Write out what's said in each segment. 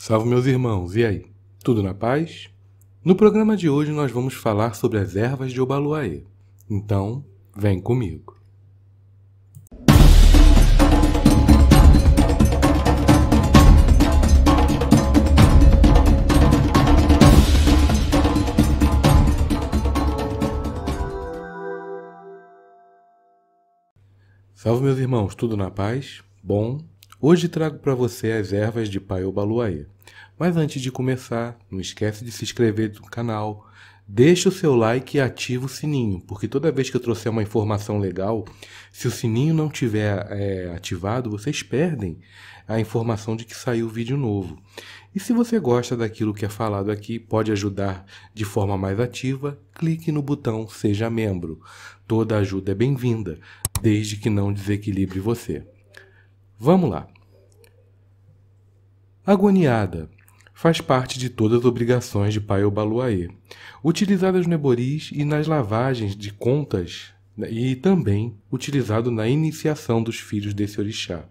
Salve meus irmãos, e aí? Tudo na paz? No programa de hoje nós vamos falar sobre as ervas de Obaluaê. Então, vem comigo. Salve meus irmãos, tudo na paz? Bom, Hoje trago para você as ervas de Paiobaluaê. Mas antes de começar, não esquece de se inscrever no canal, deixa o seu like e ativa o sininho, porque toda vez que eu trouxer uma informação legal, se o sininho não tiver é, ativado, vocês perdem a informação de que saiu vídeo novo. E se você gosta daquilo que é falado aqui, pode ajudar de forma mais ativa, clique no botão Seja Membro. Toda ajuda é bem-vinda, desde que não desequilibre você. Vamos lá. Agoniada faz parte de todas as obrigações de pai Obaluaê, utilizadas no eboris e nas lavagens de contas né, e também utilizado na iniciação dos filhos desse orixá.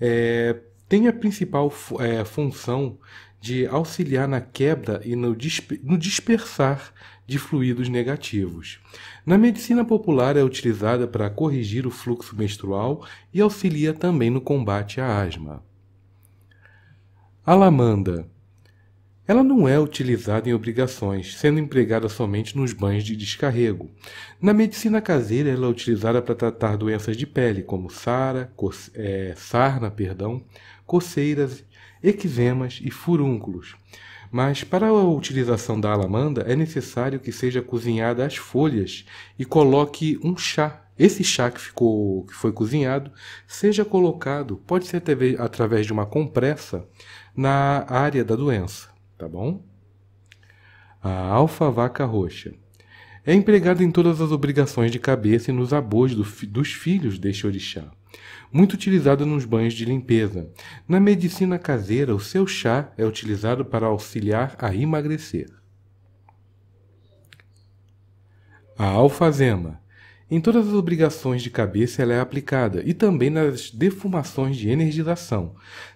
É, tem a principal é, função de auxiliar na quebra e no, no dispersar de fluidos negativos. Na medicina popular é utilizada para corrigir o fluxo menstrual e auxilia também no combate à asma. Alamanda. Ela não é utilizada em obrigações, sendo empregada somente nos banhos de descarrego. Na medicina caseira, ela é utilizada para tratar doenças de pele, como sara, coce, é, sarna, perdão, coceiras, eczemas e furúnculos. Mas para a utilização da alamanda é necessário que seja cozinhada as folhas e coloque um chá. Esse chá que ficou que foi cozinhado seja colocado, pode ser através de uma compressa na área da doença, tá bom? A alfavaca roxa é empregada em todas as obrigações de cabeça e nos abois do, dos filhos deste orixá muito utilizada nos banhos de limpeza. Na medicina caseira, o seu chá é utilizado para auxiliar a emagrecer. A alfazema em todas as obrigações de cabeça ela é aplicada e também nas defumações de energização.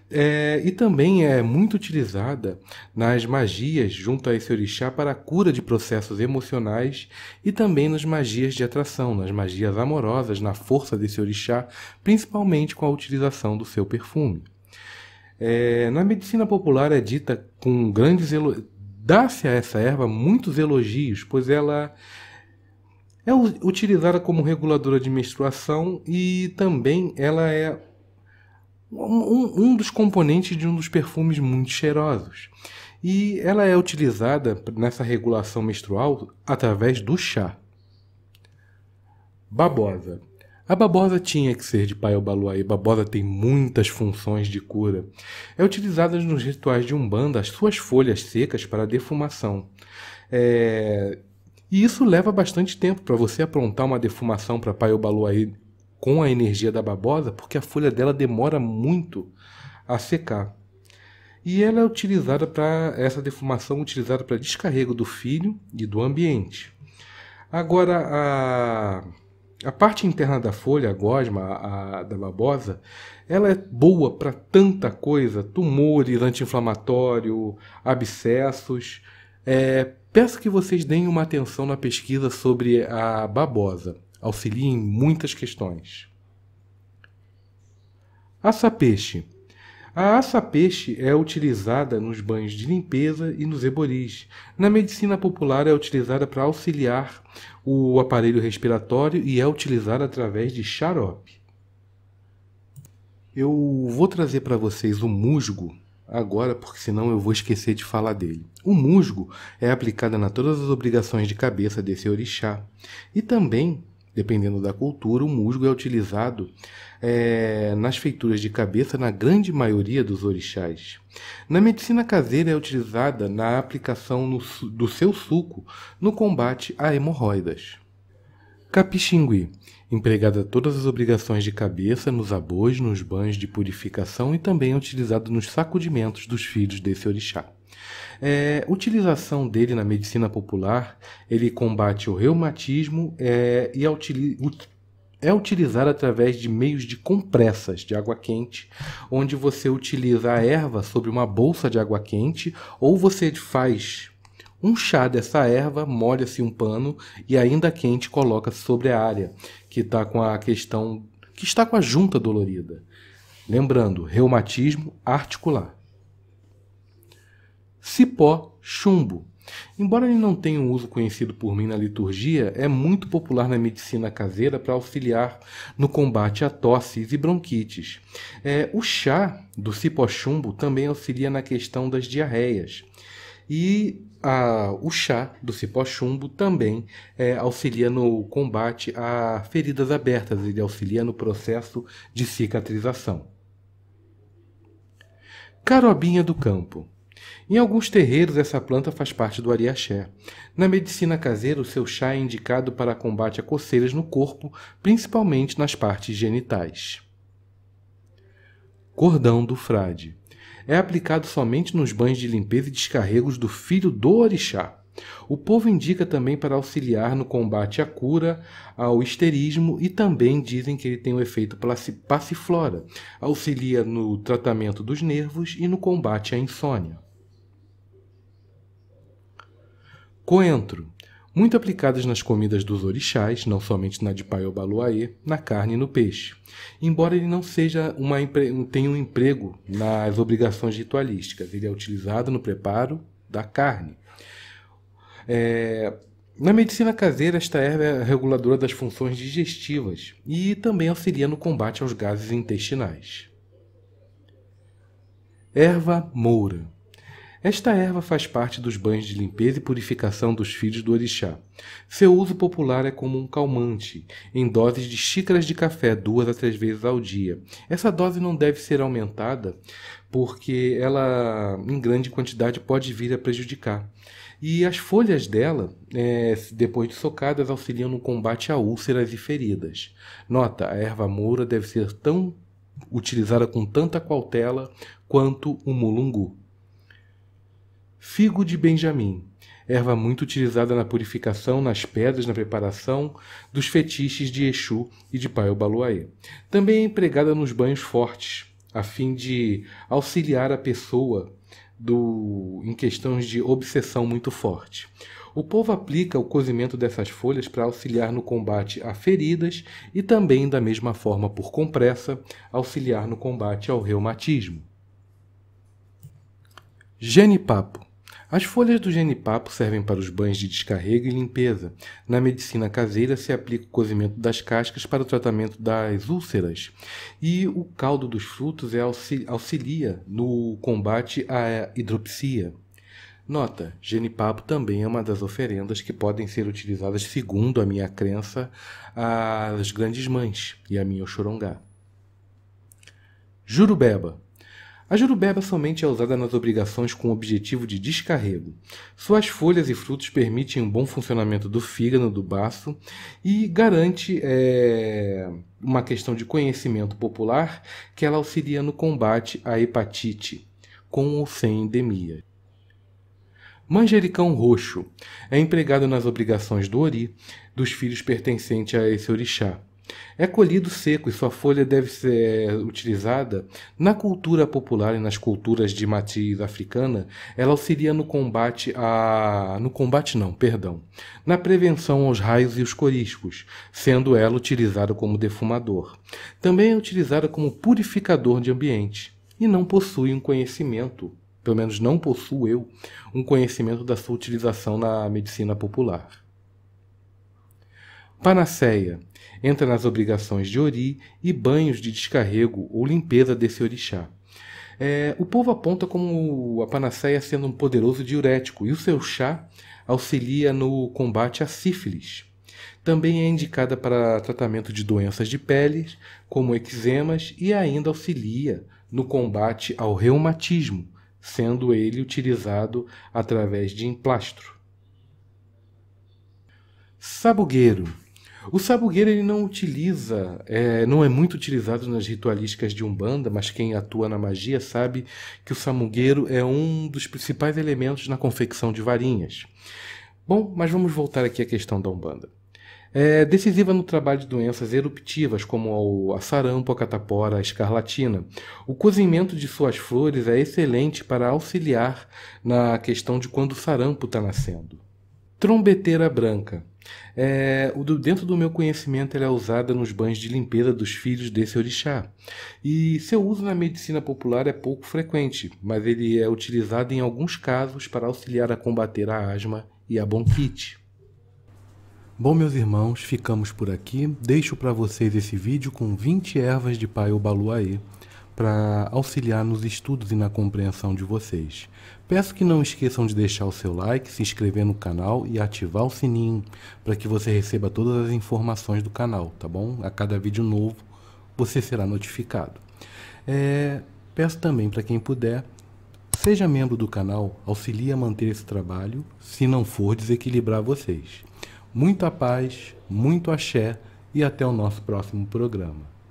É, e também é muito utilizada nas magias junto a esse orixá para a cura de processos emocionais e também nas magias de atração, nas magias amorosas, na força desse orixá, principalmente com a utilização do seu perfume. É, na medicina popular é dita com grandes elogios. Dá-se a essa erva muitos elogios, pois ela é utilizada como reguladora de menstruação e também ela é um, um dos componentes de um dos perfumes muito cheirosos. E ela é utilizada nessa regulação menstrual através do chá. Babosa. A babosa tinha que ser de Paiobaluaí. Babosa tem muitas funções de cura. É utilizada nos rituais de Umbanda as suas folhas secas para defumação. É, e isso leva bastante tempo para você aprontar uma defumação para aí com a energia da babosa, porque a folha dela demora muito a secar. E ela é utilizada para essa defumação é utilizada para descarrego do filho e do ambiente. Agora a a parte interna da folha, a gosma, a, a da babosa, ela é boa para tanta coisa: tumores, anti-inflamatório, abscessos, é, Peço que vocês deem uma atenção na pesquisa sobre a babosa. Auxilia em muitas questões. Açapeixe. A açapeixe é utilizada nos banhos de limpeza e nos eboris. Na medicina popular é utilizada para auxiliar o aparelho respiratório e é utilizada através de xarope. Eu vou trazer para vocês o musgo agora, porque senão eu vou esquecer de falar dele. O musgo é aplicado na todas as obrigações de cabeça desse orixá. E também, dependendo da cultura, o musgo é utilizado é, nas feituras de cabeça na grande maioria dos orixás. Na medicina caseira é utilizada na aplicação no, do seu suco no combate a hemorroidas. Capixingui, empregada todas as obrigações de cabeça, nos abois, nos banhos de purificação e também é utilizado nos sacudimentos dos filhos desse orixá. É, utilização dele na medicina popular, ele combate o reumatismo é, e é, é utilizado através de meios de compressas de água quente, onde você utiliza a erva sobre uma bolsa de água quente ou você faz um chá dessa erva, molha-se um pano e ainda quente coloca sobre a área que está com a questão que está com a junta dolorida. Lembrando, reumatismo articular. Cipó, chumbo. Embora ele não tenha um uso conhecido por mim na liturgia, é muito popular na medicina caseira para auxiliar no combate a tosses e bronquites. É, o chá do cipó-chumbo também auxilia na questão das diarreias. E a, o chá do cipó chumbo também é, auxilia no combate a feridas abertas, ele auxilia no processo de cicatrização. Carobinha do campo. Em alguns terreiros, essa planta faz parte do ariaxé. Na medicina caseira, o seu chá é indicado para combate a coceiras no corpo, principalmente nas partes genitais. Cordão do frade é aplicado somente nos banhos de limpeza e descarregos do filho do orixá. O povo indica também para auxiliar no combate à cura, ao histerismo e também dizem que ele tem o um efeito passiflora, auxilia no tratamento dos nervos e no combate à insônia. Coentro muito aplicadas nas comidas dos orixás, não somente na de Paiobaluaê, na carne e no peixe, embora ele não seja uma tenha um emprego nas obrigações ritualísticas, ele é utilizado no preparo da carne. É, na medicina caseira, esta erva é reguladora das funções digestivas e também auxilia no combate aos gases intestinais. Erva moura. Esta erva faz parte dos banhos de limpeza e purificação dos filhos do orixá. Seu uso popular é como um calmante, em doses de xícaras de café, duas a três vezes ao dia. Essa dose não deve ser aumentada, porque ela, em grande quantidade, pode vir a prejudicar. E as folhas dela, é, depois de socadas, auxiliam no combate a úlceras e feridas. Nota: a erva moura deve ser tão utilizada com tanta cautela quanto o mulungu. Figo de Benjamim, erva muito utilizada na purificação, nas pedras, na preparação dos fetiches de Exu e de Paiobaluaê. Também é empregada nos banhos fortes, a fim de auxiliar a pessoa do, em questões de obsessão muito forte. O povo aplica o cozimento dessas folhas para auxiliar no combate a feridas e também, da mesma forma, por compressa, auxiliar no combate ao reumatismo. Genipapo as folhas do genipapo servem para os banhos de descarrega e limpeza. Na medicina caseira se aplica o cozimento das cascas para o tratamento das úlceras. E o caldo dos frutos é auxilia no combate à hidropsia. Nota: genipapo também é uma das oferendas que podem ser utilizadas, segundo a minha crença, às grandes mães e a minha chorongá. Jurubeba a jurubeba somente é usada nas obrigações com o objetivo de descarrego. Suas folhas e frutos permitem um bom funcionamento do fígado, do baço e garante é, uma questão de conhecimento popular que ela auxilia no combate à hepatite, com ou sem endemia. Manjericão roxo é empregado nas obrigações do ori dos filhos pertencentes a esse orixá. É colhido seco e sua folha deve ser utilizada na cultura popular e nas culturas de matiz africana. Ela auxilia no combate a no combate não, perdão, na prevenção aos raios e os coriscos, sendo ela utilizada como defumador. Também é utilizada como purificador de ambiente e não possui um conhecimento, pelo menos não possuo eu, um conhecimento da sua utilização na medicina popular. Panaceia. Entra nas obrigações de ori e banhos de descarrego ou limpeza desse orixá. É, o povo aponta como a panaceia sendo um poderoso diurético e o seu chá auxilia no combate à sífilis. Também é indicada para tratamento de doenças de pele, como eczemas, e ainda auxilia no combate ao reumatismo, sendo ele utilizado através de emplastro. Sabugueiro o sabugueiro ele não utiliza, é, não é muito utilizado nas ritualísticas de Umbanda, mas quem atua na magia sabe que o sabugueiro é um dos principais elementos na confecção de varinhas. Bom, mas vamos voltar aqui à questão da Umbanda. É decisiva no trabalho de doenças eruptivas como a sarampo, a catapora, a escarlatina. O cozimento de suas flores é excelente para auxiliar na questão de quando o sarampo está nascendo. Trombeteira branca. É, o do, dentro do meu conhecimento, ela é usada nos banhos de limpeza dos filhos desse orixá. E seu uso na medicina popular é pouco frequente, mas ele é utilizado em alguns casos para auxiliar a combater a asma e a bronquite. Bom, meus irmãos, ficamos por aqui. Deixo para vocês esse vídeo com 20 ervas de pai baluaê para auxiliar nos estudos e na compreensão de vocês. Peço que não esqueçam de deixar o seu like, se inscrever no canal e ativar o sininho para que você receba todas as informações do canal, tá bom? A cada vídeo novo você será notificado. É, peço também para quem puder, seja membro do canal, auxilie a manter esse trabalho, se não for desequilibrar vocês. Muita paz, muito axé e até o nosso próximo programa.